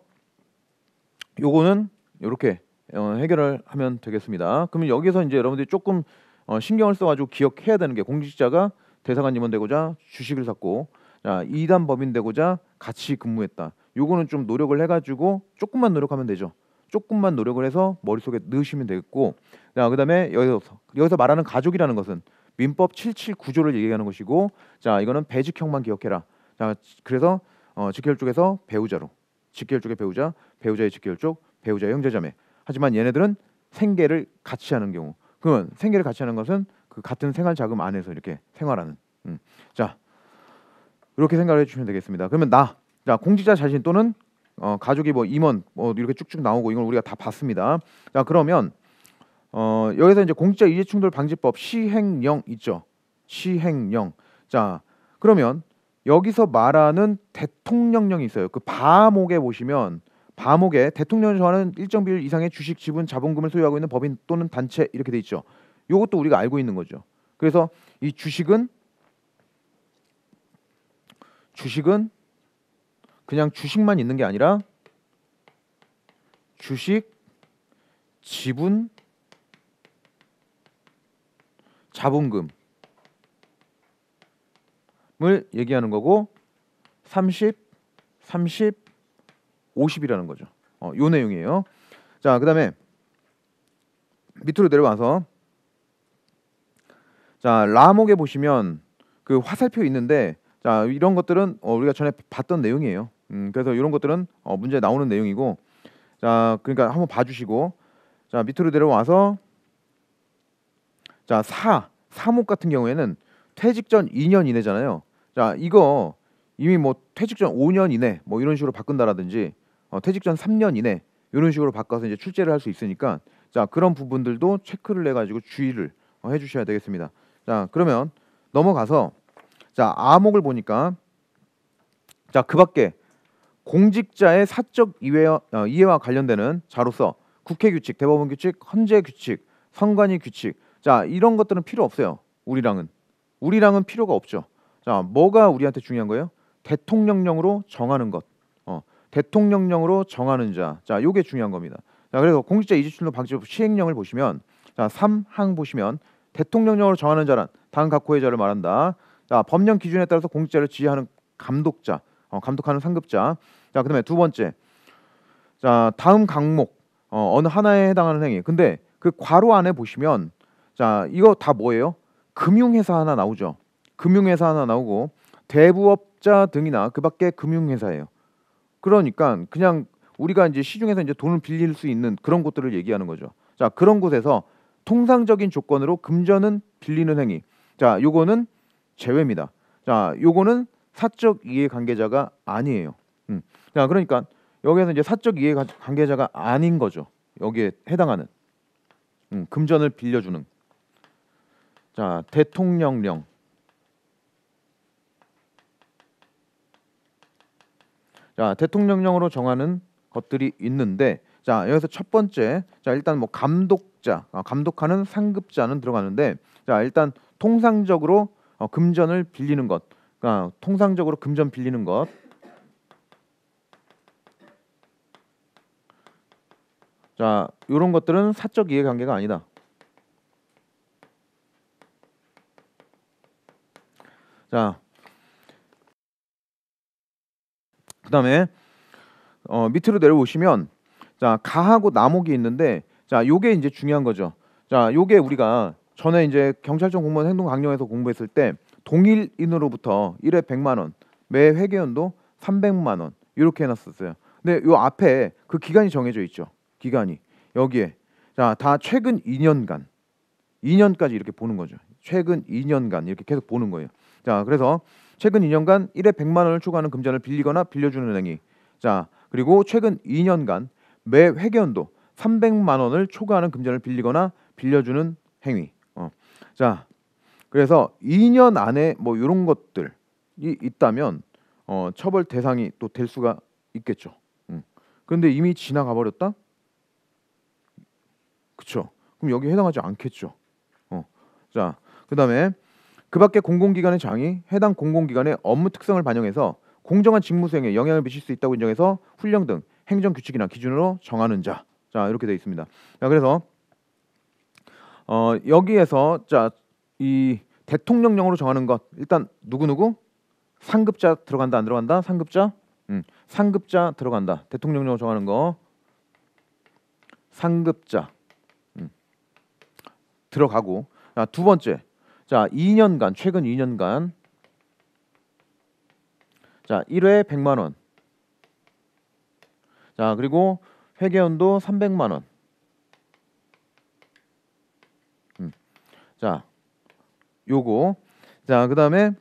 요거는 이렇게 어, 해결을 하면 되겠습니다. 그러면 여기서 이제 여러분들이 조금 어, 신경을 써가지고 기억해야 되는 게 공직자가 대사관 임원되고자 주식을 샀고 자, 이단 법인 되고자 같이 근무했다. 요거는 좀 노력을 해가지고 조금만 노력하면 되죠. 조금만 노력을 해서 머릿속에 넣으시면 되겠고 자, 그다음에 여기서 여기서 말하는 가족이라는 것은 민법 779조를 얘기하는 것이고 자, 이거는 배직형만 기억해라. 자, 그래서 어, 직결 쪽에서 배우자로 직결 쪽의 배우자, 배우자의 직결 쪽, 배우자의 형제자매. 하지만 얘네들은 생계를 같이 하는 경우 그러면 생계를 같이 하는 것은 그 같은 생활 자금 안에서 이렇게 생활하는. 음. 자 이렇게 생각을 해주시면 되겠습니다. 그러면 나, 자 공직자 자신 또는 어, 가족이 뭐 임원 뭐 이렇게 쭉쭉 나오고 이걸 우리가 다 봤습니다. 자 그러면 어, 여기서 이제 공직자 이해충돌 방지법 시행령 있죠. 시행령. 자 그러면 여기서 말하는 대통령령이 있어요. 그 바목에 보시면 과옥에 대통령이 정하는 일정 비율 이상의 주식 지분 자본금을 소유하고 있는 법인 또는 단체 이렇게 돼 있죠. 이것도 우리가 알고 있는 거죠. 그래서 이 주식은 주식은 그냥 주식만 있는 게 아니라 주식 지분 자본금을 얘기하는 거고 30 30 50이라는 거죠. 어, 요 내용이에요. 자, 그다음에 밑으로 내려와서 자, 라목에 보시면 그 화살표 있는데 자, 이런 것들은 어, 우리가 전에 봤던 내용이에요. 음, 그래서 이런 것들은 어, 문제 나오는 내용이고 자, 그러니까 한번 봐 주시고 자, 밑으로 내려와서 자, 사 사목 같은 경우에는 퇴직 전 2년 이내잖아요. 자, 이거 이미 뭐 퇴직 전 5년 이내 뭐 이런 식으로 바꾼다라든지 어, 퇴직 전 3년 이내 이런 식으로 바꿔서 이제 출제를 할 수 있으니까 자 그런 부분들도 체크를 해가지고 주의를 어, 해주셔야 되겠습니다. 자 그러면 넘어가서 자 암목을 보니까 자 그밖에 공직자의 사적 이해 어, 이해와 관련되는 자로서 국회 규칙, 대법원 규칙, 헌재 규칙, 선관위 규칙 자 이런 것들은 필요 없어요. 우리랑은 우리랑은 필요가 없죠. 자 뭐가 우리한테 중요한 거예요? 대통령령으로 정하는 것. 대통령령으로 정하는 자. 자, 요게 중요한 겁니다. 자, 그래서 공직자 이직출로 방지법 시행령을 보시면 자, 3항 보시면 대통령령으로 정하는 자란 당 각호의 자를 말한다. 자, 법령 기준에 따라서 공직자를 지휘하는 감독자, 어, 감독하는 상급자. 자, 그다음에 두 번째. 자, 다음 강목 어, 어느 하나에 해당하는 행위. 근데 그 괄호 안에 보시면 자, 이거 다 뭐예요? 금융회사 하나 나오죠. 금융회사 하나 나오고 대부업자 등이나 그 밖에 금융회사예요. 그러니까 그냥 우리가 이제 시중에서 이제 돈을 빌릴 수 있는 그런 곳들을 얘기하는 거죠. 자, 그런 곳에서 통상적인 조건으로 금전은 빌리는 행위. 자, 요거는 제외입니다. 자, 요거는 사적 이해 관계자가 아니에요. 음. 자, 그러니까 여기에서 이제 사적 이해 관계자가 아닌 거죠. 여기에 해당하는 음, 금전을 빌려주는 자 대통령령 자, 대통령령으로 정하는 것들이 있는데 자, 여기서 첫 번째. 자, 일단 뭐 감독자, 아, 감독하는 상급자는 들어가는데 자, 일단 통상적으로 어, 금전을 빌리는 것. 그까 그러니까 통상적으로 금전 빌리는 것. 자, 요런 것들은 사적 이해관계가 아니다. 자, 그다음에 어, 밑으로 내려오시면 자 가하고 나목이 있는데 자 요게 이제 중요한 거죠. 자 요게 우리가 전에 이제 경찰청 공무원 행동 강령에서 공부했을 때 동일인으로부터 일회백만 원, 매 회계연도 삼백만원 이렇게 해놨었어요. 근데 요 앞에 그 기간이 정해져 있죠. 기간이 여기에 자다 최근 이년간 2년까지 이렇게 보는 거죠. 최근 2년간 이렇게 계속 보는 거예요. 자 그래서 최근 2년간 1회 100만 원을 초과하는 금전을 빌리거나 빌려주는 은행이 자 그리고 최근 2년간 매 회견도 300만 원을 초과하는 금전을 빌리거나 빌려주는 행위 어. 자 그래서 2년 안에 뭐 이런 것들이 있다면 어, 처벌 대상이 또 될 수가 있겠죠. 그런데 음, 이미 지나가 버렸다? 그쵸? 그럼 여기 해당하지 않겠죠. 어. 자, 그다음에 그 밖에 공공기관의 장이 해당 공공기관의 업무 특성을 반영해서 공정한 직무 수행에 영향을 미칠 수 있다고 인정해서 훈령 등 행정 규칙이나 기준으로 정하는 자. 자, 이렇게 되어 있습니다. 자, 그래서 어, 여기에서 자, 이 대통령령으로 정하는 것 일단 누구누구 상급자 들어간다 안 들어간다 상급자 음, 상급자 들어간다 대통령령으로 정하는 거 상급자 음, 들어가고 자, 두 번째 자, 2년간 최근 2년간 자, 1회 100만 원. 자, 그리고 회계연도 300만 원. 음. 자, 요거. 자, 그다음에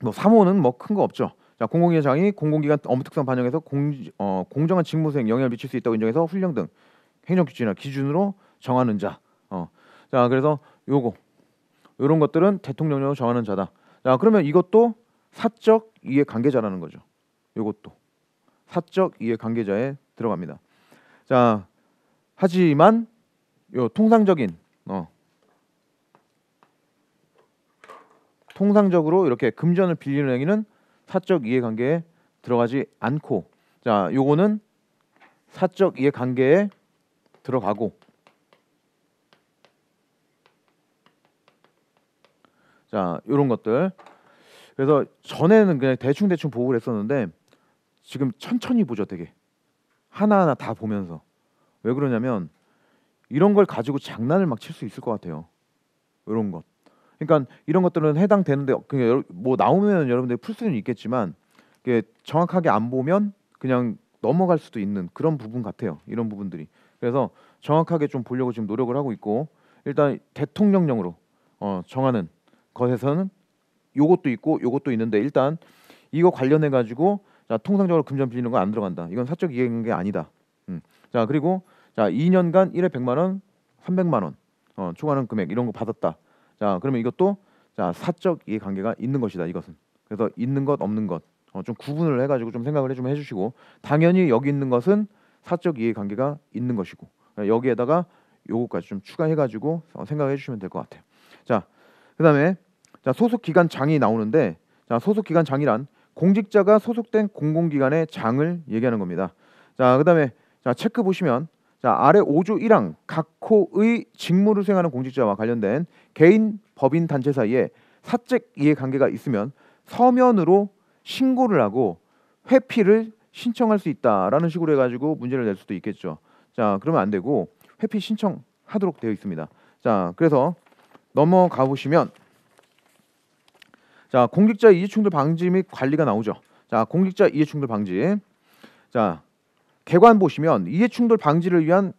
뭐 3호는 뭐 큰 거 없죠. 자, 공공기관장이 공공기관 업무 특성 반영해서 공, 어, 공정한 직무 수행 영향을 미칠 수 있다고 인정해서 훈령 등 행정 규칙이나 기준으로 정하는 자. 어. 자, 그래서 요거 이런 것들은 대통령령으로 정하는 자다. 자 그러면 이것도 사적 이해 관계자라는 거죠. 이것도 사적 이해 관계자에 들어갑니다. 자 하지만 요 통상적인 어 통상적으로 이렇게 금전을 빌리는 행위는 사적 이해 관계에 들어가지 않고 자 요거는 사적 이해 관계에 들어가고 자 이런 것들 그래서 전에는 그냥 대충 대충 보고 그랬었는데 지금 천천히 보죠 되게 하나하나 다 보면서 왜 그러냐면 이런 걸 가지고 장난을 막 칠 수 있을 것 같아요 이런 것 그러니까 이런 것들은 해당되는데 어, 뭐 나오면 여러분들이 풀 수는 있겠지만 정확하게 안 보면 그냥 넘어갈 수도 있는 그런 부분 같아요. 이런 부분들이. 그래서 정확하게 좀 보려고 지금 노력을 하고 있고 일단 대통령령으로 어, 정하는 것에서는 요것도 있고 요것도 있는데 일단 이거 관련해 가지고 자 통상적으로 금전 빌리는 건 안 들어간다. 이건 사적 이행이 아니다. 음. 자 그리고 자 2년간 1회 100만 원, 300만 원 어, 초과하는 금액 이런 거 받았다. 자 그러면 이것도 자 사적 이해관계가 있는 것이다. 이것은 그래서 있는 것 없는 것. 어, 좀 구분을 해가지고 좀 생각을 좀 해주시고 당연히 여기 있는 것은 사적 이해관계가 있는 것이고 예, 여기에다가 요것까지좀 추가해가지고 어, 생각해 주시면 될 것 같아요. 자, 그다음에 자 소속 기관 장이 나오는데 자 소속 기관 장이란 공직자가 소속된 공공기관의 장을 얘기하는 겁니다. 자 그다음에 자 체크 보시면 자 아래 5조 1항 각호의 직무를 수행하는 공직자와 관련된 개인 법인 단체 사이에 사적 이해관계가 있으면 서면으로 신고를 하고 회피를 신청할 수 있다라는 식으로 해가지고 문제를 낼 수도 있겠죠. 자 그러면 안 되고 회피 신청하도록 되어 있습니다. 자 그래서 넘어가 보시면 자 공직자 이해충돌 방지 및 관리가 나오죠. 자 공직자 이해충돌 방지 자 개관 보시면 이해충돌 방지를 위한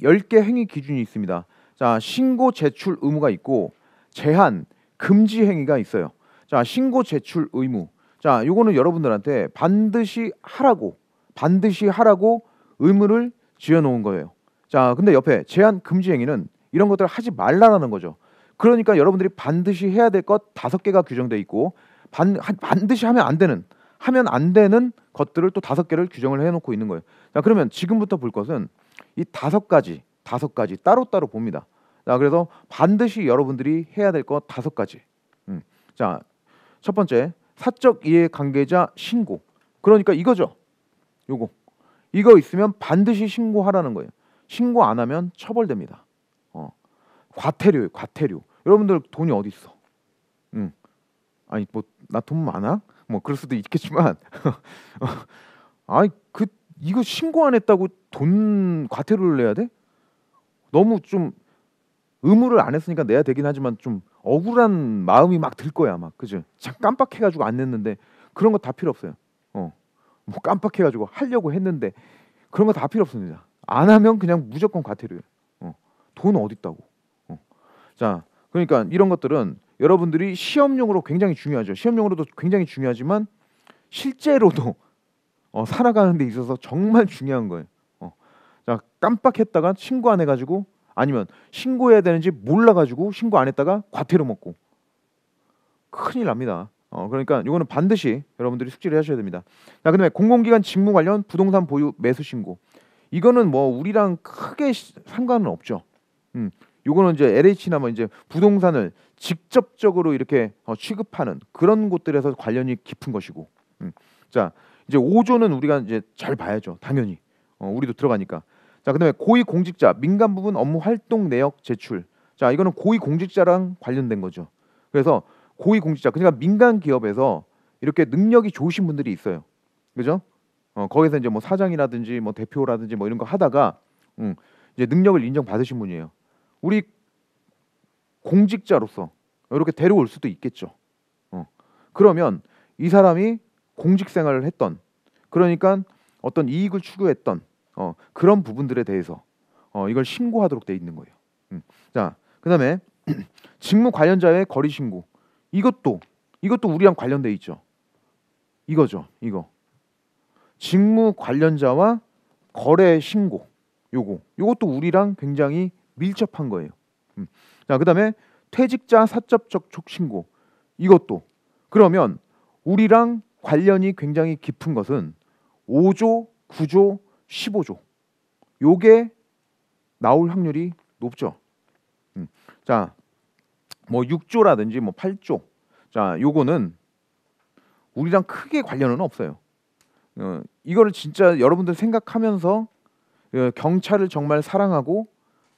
10개 행위 기준이 있습니다. 자 신고 제출 의무가 있고 제한 금지 행위가 있어요. 자 신고 제출 의무 자 요거는 여러분들한테 반드시 하라고 반드시 하라고 의무를 지어놓은 거예요. 자 근데 옆에 제한 금지 행위는 이런 것들 을 하지 말라라는 거죠. 그러니까 여러분들이 반드시 해야 될 것 다섯 개가 규정돼 있고 반, 반드시 하면 안 되는 하면 안 되는 것들을 또 다섯 개를 규정을 해놓고 있는 거예요. 자 그러면 지금부터 볼 것은 이 다섯 가지 다섯 가지 따로 따로 봅니다. 자 그래서 반드시 여러분들이 해야 될 것 다섯 가지. 음. 자첫 번째 사적 이해 관계자 신고. 그러니까 이거죠. 요거 이거 있으면 반드시 신고하라는 거예요. 신고 안 하면 처벌됩니다. 어, 과태료 과태료. 여러분들 돈이 어디 있어? 응. 아니 뭐 나 돈 많아? 뭐 그럴 수도 있겠지만 아이 그 이거 신고 안 했다고 돈 과태료를 내야 돼? 너무 좀 의무를 안 했으니까 내야 되긴 하지만 좀 억울한 마음이 막 들 거야 막 그죠? 참 깜빡해가지고 안 냈는데 그런 거 다 필요 없어요. 어, 뭐 깜빡해가지고 하려고 했는데 그런 거 다 필요 없습니다. 안 하면 그냥 무조건 과태료예요. 어, 돈 어디 있다고? 어. 자 그러니까 이런 것들은 여러분들이 시험용으로 굉장히 중요하죠. 시험용으로도 굉장히 중요하지만 실제로도 어, 살아가는 데 있어서 정말 중요한 거예요. 어. 자, 깜빡했다가 신고 안 해가지고 아니면 신고해야 되는지 몰라가지고 신고 안 했다가 과태료 먹고 큰일 납니다. 어, 그러니까 이거는 반드시 여러분들이 숙지를 하셔야 됩니다. 자, 그다음에 공공기관 직무 관련 부동산 보유 매수 신고 이거는 뭐 우리랑 크게 상관은 없죠. 음. 요거는 이제 LH나 뭐 이제 부동산을 직접적으로 이렇게 어, 취급하는 그런 곳들에서 관련이 깊은 것이고. 음. 자, 이제 5조는 우리가 이제 잘 봐야죠. 당연히. 어, 우리도 들어가니까. 자, 그다음에 고위 공직자 민간 부분 업무 활동 내역 제출. 자, 이거는 고위 공직자랑 관련된 거죠. 그래서 고위 공직자 그러니까 민간 기업에서 이렇게 능력이 좋으신 분들이 있어요. 그죠? 어, 거기서 이제 뭐 사장이라든지 뭐 대표라든지 뭐 이런 거 하다가 음, 이제 능력을 인정받으신 분이에요. 우리 공직자로서 이렇게 데려올 수도 있겠죠. 어. 그러면 이 사람이 공직 생활을 했던 그러니까 어떤 이익을 추구했던 어, 그런 부분들에 대해서 어, 이걸 신고하도록 돼 있는 거예요. 음. 자, 그다음에 직무 관련자의 거리 신고 이것도 이것도 우리랑 관련돼 있죠. 이거죠, 이거 직무 관련자와 거래 신고 요거 요것도 우리랑 굉장히 밀접한 거예요. 음. 자, 그다음에 퇴직자 사적적 촉신고 이것도 그러면 우리랑 관련이 굉장히 깊은 것은 5조, 9조, 15조 요게 나올 확률이 높죠. 음. 자, 뭐 6조라든지 뭐 8조. 자, 요거는 우리랑 크게 관련은 없어요. 어, 이거를 진짜 여러분들 생각하면서 어, 경찰을 정말 사랑하고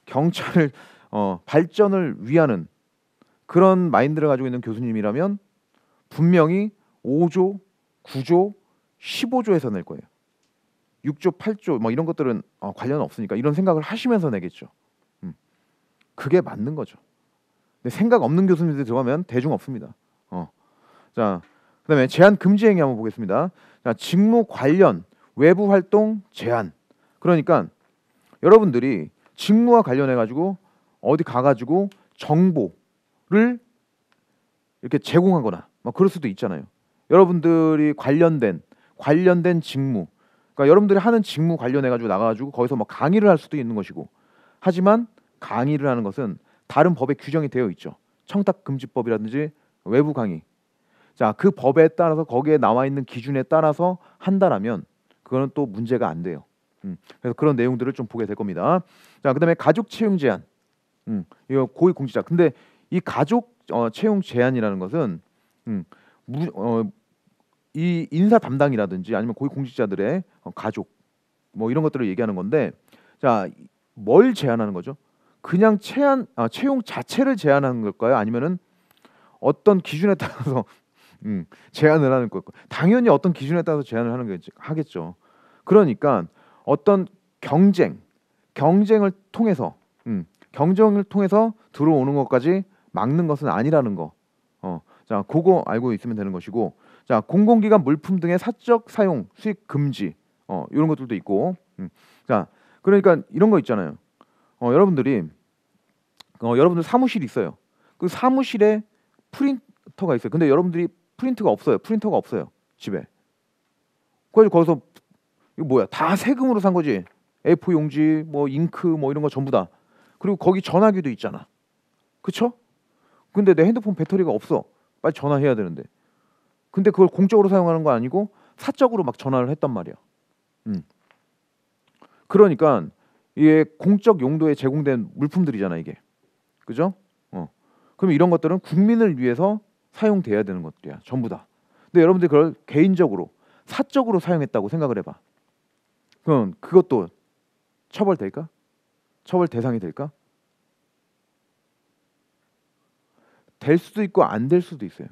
경찰 어, 발전을 위하는 그런 마인드를 가지고 있는 교수님이라면 분명히 5조, 9조, 15조에서 낼 거예요. 6조, 8조 뭐 이런 것들은 어, 관련 없으니까 이런 생각을 하시면서 내겠죠. 음. 그게 맞는 거죠. 근데 생각 없는 교수님들 들어가면 대중 없습니다. 어. 자, 그다음에 제한 금지 행위 한번 보겠습니다. 자, 직무 관련 외부 활동 제한. 그러니까 여러분들이 직무와 관련해 가지고 어디 가 가지고 정보를 이렇게 제공하거나 막 뭐 그럴 수도 있잖아요. 여러분들이 관련된 관련된 직무 그러니까 여러분들이 하는 직무 관련해 가지고 나가 가지고 거기서 막 뭐 강의를 할 수도 있는 것이고 하지만 강의를 하는 것은 다른 법에 규정이 되어 있죠. 청탁 금지법이라든지 외부 강의. 자, 그 법에 따라서 거기에 나와 있는 기준에 따라서 한다라면 그거는 또 문제가 안 돼요. 음, 그래서 그런 내용들을 좀 보게 될 겁니다. 자, 그다음에 가족 채용 제한. 음, 이거 고위 공직자. 근데 이 가족 어, 채용 제한이라는 것은 음, 무, 어, 이 인사 담당이라든지 아니면 고위 공직자들의 어, 가족 뭐 이런 것들을 얘기하는 건데 자, 뭘 제한하는 거죠? 그냥 채한 아, 채용 자체를 제한하는 걸까요? 아니면은 어떤 기준에 따라서 음, 제한을 하는 걸까요? 당연히 어떤 기준에 따라서 제한을 하는 게 하겠죠. 그러니까 어떤 경쟁, 경쟁을 통해서 음, 경쟁을 통해서 들어오는 것까지 막는 것은 아니라는 거. 어, 자, 그거 알고 있으면 되는 것이고, 자, 공공기관 물품 등의 사적 사용 수익 금지, 어, 이런 것들도 있고, 음, 자, 그러니까 이런 거 있잖아요. 어, 여러분들이 어, 여러분들 사무실 있어요. 그 사무실에 프린터가 있어요. 근데 여러분들이 프린트가 없어요. 프린터가 없어요. 집에. 그래서 거기서 이거 뭐야? 다 세금으로 산 거지. F 용지, 뭐 잉크, 뭐 이런 거 전부 다. 그리고 거기 전화기도 있잖아. 그쵸? 근데 내 핸드폰 배터리가 없어. 빨리 전화해야 되는데. 근데 그걸 공적으로 사용하는 거 아니고 사적으로 막 전화를 했단 말이야. 음. 그러니까 이게 공적 용도에 제공된 물품들이잖아 이게. 그죠? 어. 그럼 이런 것들은 국민을 위해서 사용돼야 되는 것들이야 전부 다. 근데 여러분들 그걸 개인적으로 사적으로 사용했다고 생각을 해봐. 그럼 그것도 처벌될까? 처벌 대상이 될까? 될 수도 있고 안 될 수도 있어요.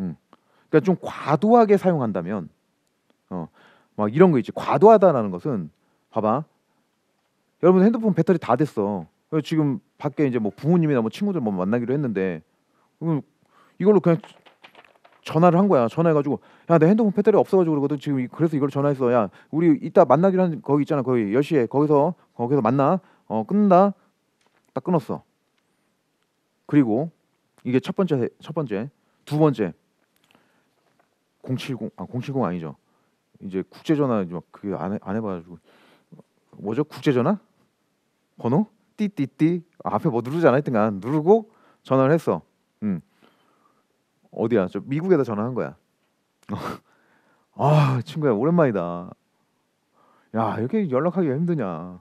음. 그러니까 좀 과도하게 사용한다면 어, 막 이런 거 있지. 과도하다라는 것은 봐봐. 여러분 핸드폰 배터리 다 됐어. 지금 밖에 이제 뭐 부모님이나 뭐 친구들 뭐 만나기로 했는데 이걸로 그냥 전화를 한 거야. 전화해가지고 야 내 핸드폰 배터리 없어가지고 그러거든. 지금 그래서 이걸 전화했어. 야 우리 이따 만나기로 한 거기 있잖아. 거기 열시에 거기서 거기서 만나. 어 끊는다. 딱 끊었어. 그리고 이게 첫 번째 첫 번째 두 번째 070 아 070 아니죠. 이제 국제 전화 막 그게 안, 해, 안 해봐가지고 뭐죠 국제 전화 번호 띠띠띠 앞에 뭐 누르지 않았던가 누르고 전화를 했어. 음 어디야? 저 미국에다 전화한 거야. 아 친구야 오랜만이다. 야 이렇게 연락하기 힘드냐.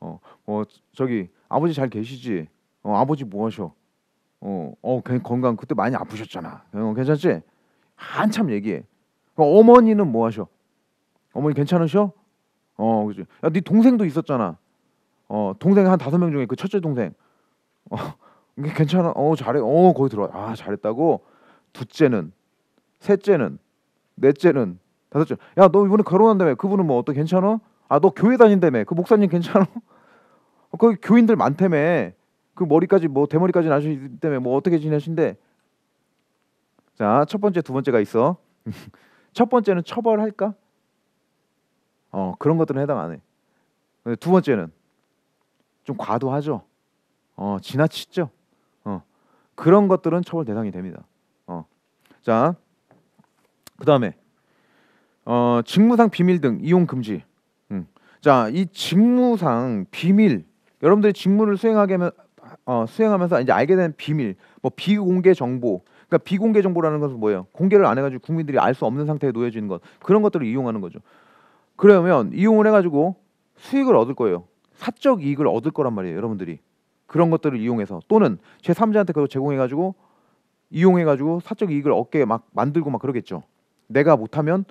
어, 어 저기 아버지 잘 계시지? 어 아버지 뭐하셔? 어, 어 건강 그때 많이 아프셨잖아. 어, 괜찮지? 한참 얘기해. 어, 어머니는 뭐하셔? 어머니 괜찮으셔? 어, 그지. 야, 네 동생도 있었잖아. 어, 동생 한 다섯 명 중에 그 첫째 동생. 어, 괜찮아. 어, 잘해. 어, 거기 들어. 아, 잘했다고. 둘째는 셋째는 넷째는 다섯째 야 너 이번에 결혼한다며 그분은 뭐 어때 괜찮아아 너 교회 다닌다며 그 목사님 괜찮아 거기 교인들 많다며 그 머리까지 뭐 대머리까지 나시기 때문에 뭐 어떻게 지내신데 자첫 번째 두 번째가 있어 첫 번째는 처벌할까? 어 그런 것들은 해당 안 해. 네, 두 번째는 좀 과도하죠. 어 지나치죠. 어 그런 것들은 처벌 대상이 됩니다. 자, 그 다음에 어, 직무상 비밀 등 이용 금지. 음. 자, 이 직무상 비밀 여러분들이 직무를 수행하게 하면 어, 수행하면서 이제 알게 된 비밀, 뭐 비공개 정보. 그러니까 비공개 정보라는 것은 뭐예요? 공개를 안 해가지고 국민들이 알 수 없는 상태에 놓여지는 것 그런 것들을 이용하는 거죠. 그러면 이용을 해가지고 수익을 얻을 거예요. 사적 이익을 얻을 거란 말이에요, 여러분들이. 그런 것들을 이용해서 또는 제3자한테 그걸 제공해가지고 이용해가지고 사적 이익을 얻게 막 만들고 막 그러겠죠. 내가 못하면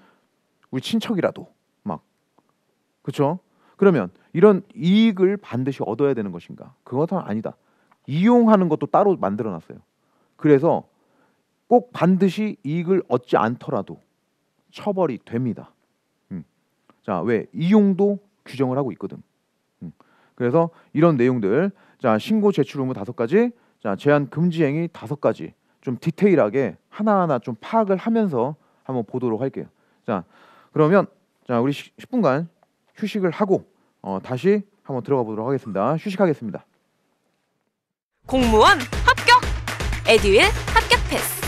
우리 친척이라도 막 그렇죠. 그러면 이런 이익을 반드시 얻어야 되는 것인가? 그것은 아니다. 이용하는 것도 따로 만들어놨어요. 그래서 꼭 반드시 이익을 얻지 않더라도 처벌이 됩니다. 음. 자, 왜 이용도 규정을 하고 있거든. 음. 그래서 이런 내용들, 자 신고 제출 의무 다섯 가지, 자 제한 금지행위 다섯 가지, 좀 디테일하게 하나하나 좀 파악을 하면서 한번 보도록 할게요. 자, 그러면 자 우리 10분간 휴식을 하고 어, 다시 한번 들어가 보도록 하겠습니다. 휴식하겠습니다. 공무원 합격. 에듀윌 합격 패스.